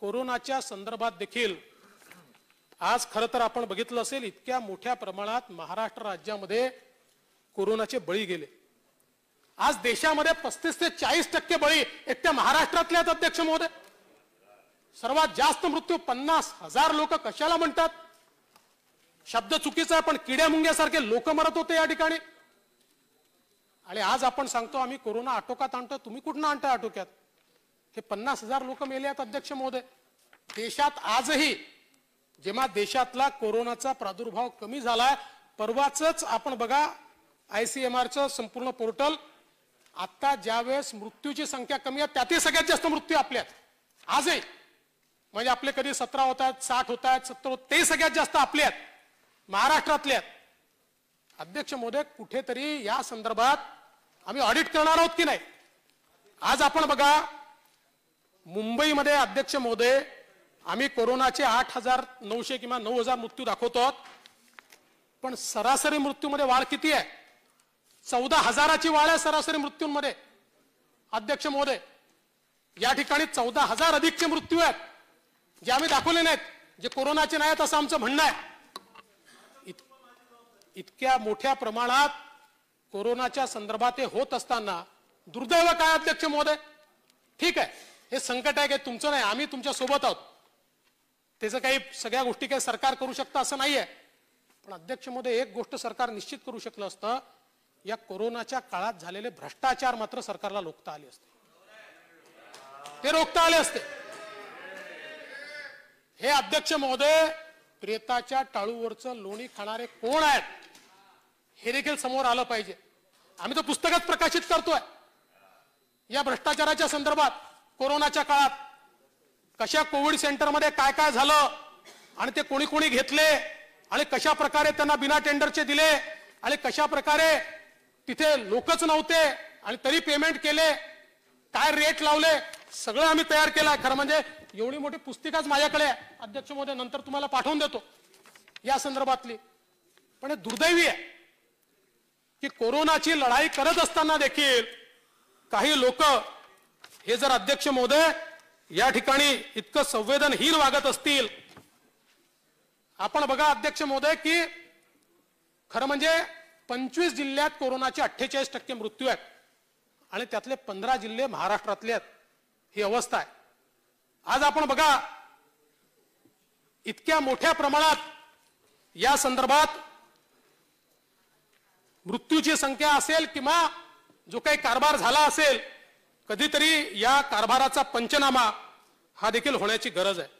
कोरोनाच्या संदर्भात देखील आज खर तर आपण बघितलं असेल इतक्या मोठ्या प्रमाणात महाराष्ट्र राज्यामध्ये कोरोनाचे बळी गेले आज देशामध्ये पस्तीस ते चाळीस टक्के बळी एकट्या महाराष्ट्रातल्याच अध्यक्ष महोदय सर्वात जास्त मृत्यू पन्नास हजार लोक कशाला म्हणतात शब्द चुकीचा आहे पण किड्या मुंग्यासारखे लोक मरत होते या ठिकाणी आणि आज आपण सांगतो आम्ही कोरोना आटोक्यात आणतो तुम्ही कुठनं आणता आटोक्यात हे पन्नास हजार लोक मेले आहेत अध्यक्ष महोदय देशात आजही जेव्हा देशातला कोरोनाचा प्रादुर्भाव कमी झालाय परवाच आपण बघा आय सी एम आरचं संपूर्ण पोर्टल आत्ता ज्यावेळेस मृत्यूची संख्या कमी आहे त्यातही सगळ्यात जास्त मृत्यू आपल्यात आजही म्हणजे आपले कधी सतरा होत आहेत साठ होत आहेत सत्तर होत ते सगळ्यात जास्त आपले आहेत महाराष्ट्रातले आहेत अध्यक्ष मोदय कुठेतरी या संदर्भात आम्ही ऑडिट करणार आहोत की नाही आज आपण बघा मुंबईमध्ये अध्यक्ष महोदय आम्ही कोरोनाचे आठ हजार नऊशे किंवा नऊ हजार मृत्यू दाखवतो पण सरासरी मृत्यूमध्ये वाढ किती आहे चौदा हजाराची वाढ आहे सरासरी मृत्यूंमध्ये अध्यक्ष महोदय या ठिकाणी चौदा हजार अधिकचे मृत्यू आहेत जे आम्ही दाखवले नाहीत जे कोरोनाचे नाहीत असं आमचं म्हणणं आहे इत इतक्या मोठ्या प्रमाणात कोरोनाच्या संदर्भात हे होत असताना दुर्दैव काय अध्यक्ष महोदय ठीक आहे हे संकट आहे काही तुमचं नाही आम्ही तुमच्या सोबत आहोत त्याचं काही सगळ्या गोष्टी काही सरकार करू शकतं असं नाहीये पण अध्यक्ष मध्ये एक गोष्ट सरकार निश्चित करू शकलं असतं या कोरोनाच्या काळात झालेले भ्रष्टाचार मात्र सरकारला रोखता आले असते ते रोखता आले असते हे अध्यक्ष महोदय प्रेताच्या टाळूवरच लोणी खाणारे कोण आहेत हे देखील समोर आलं पाहिजे आम्ही तर पुस्तकच प्रकाशित करतोय या भ्रष्टाचाराच्या संदर्भात कोरोनाच्या काळात कशा कोविड सेंटरमध्ये काय काय झालं आणि ते कोणी कोणी घेतले आणि कशा प्रकारे त्यांना बिना टेंडरचे दिले आणि कशा प्रकारे तिथे लोकच नव्हते आणि तरी पेमेंट केले काय रेट लावले सगळं आम्ही तयार केलं खरं म्हणजे एवढी मोठी पुस्तिकाच माझ्याकडे अध्यक्ष महोदय नंतर तुम्हाला पाठवून देतो या संदर्भातली पण हे दुर्दैवी आहे की कोरोनाची लढाई करत असताना देखील काही लोक हे जर अध्यक्ष महोदय या ठिकाणी इतकं संवेदनहीन वागत असतील आपण बघा अध्यक्ष महोदय की खरं म्हणजे पंचवीस जिल्ह्यात कोरोनाचे अठ्ठेचाळीस टक्के मृत्यू आहेत आणि त्यातले पंधरा जिल्हे महाराष्ट्रातले आहेत ही अवस्था आहे आज आपण बघा इतक्या मोठ्या प्रमाणात या संदर्भात मृत्यूची संख्या असेल किंवा जो काही कारभार झाला असेल कधीतरी या कारभाराचा पंचनामा हा देखील होण्याची गरज आहे